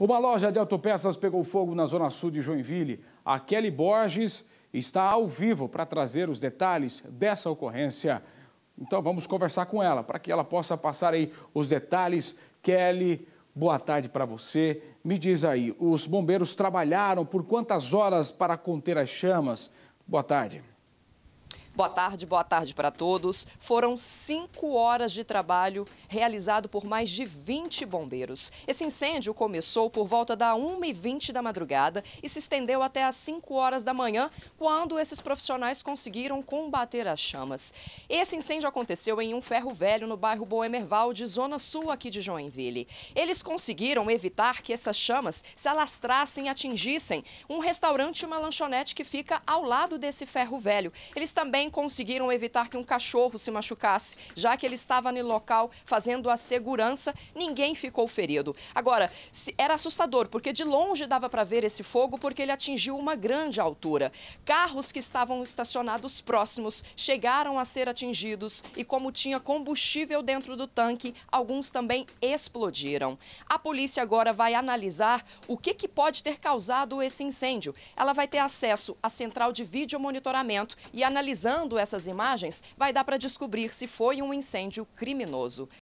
Uma loja de autopeças pegou fogo na zona sul de Joinville. A Kelly Borges está ao vivo para trazer os detalhes dessa ocorrência. Então vamos conversar com ela para que ela possa passar aí os detalhes. Kelly, boa tarde para você. Me diz aí, os bombeiros trabalharam por quantas horas para conter as chamas? Boa tarde. Boa tarde, boa tarde para todos. Foram cinco horas de trabalho realizado por mais de 20 bombeiros. Esse incêndio começou por volta da 1h20 da madrugada e se estendeu até às 5 horas da manhã, quando esses profissionais conseguiram combater as chamas. Esse incêndio aconteceu em um ferro velho no bairro de zona sul aqui de Joinville. Eles conseguiram evitar que essas chamas se alastrassem e atingissem um restaurante e uma lanchonete que fica ao lado desse ferro velho. Eles também conseguiram evitar que um cachorro se machucasse, já que ele estava no local fazendo a segurança, ninguém ficou ferido. Agora, era assustador, porque de longe dava para ver esse fogo, porque ele atingiu uma grande altura. Carros que estavam estacionados próximos chegaram a ser atingidos e, como tinha combustível dentro do tanque, alguns também explodiram. A polícia agora vai analisar o que, que pode ter causado esse incêndio. Ela vai ter acesso à central de vídeo monitoramento e analisando Analisando essas imagens, vai dar para descobrir se foi um incêndio criminoso.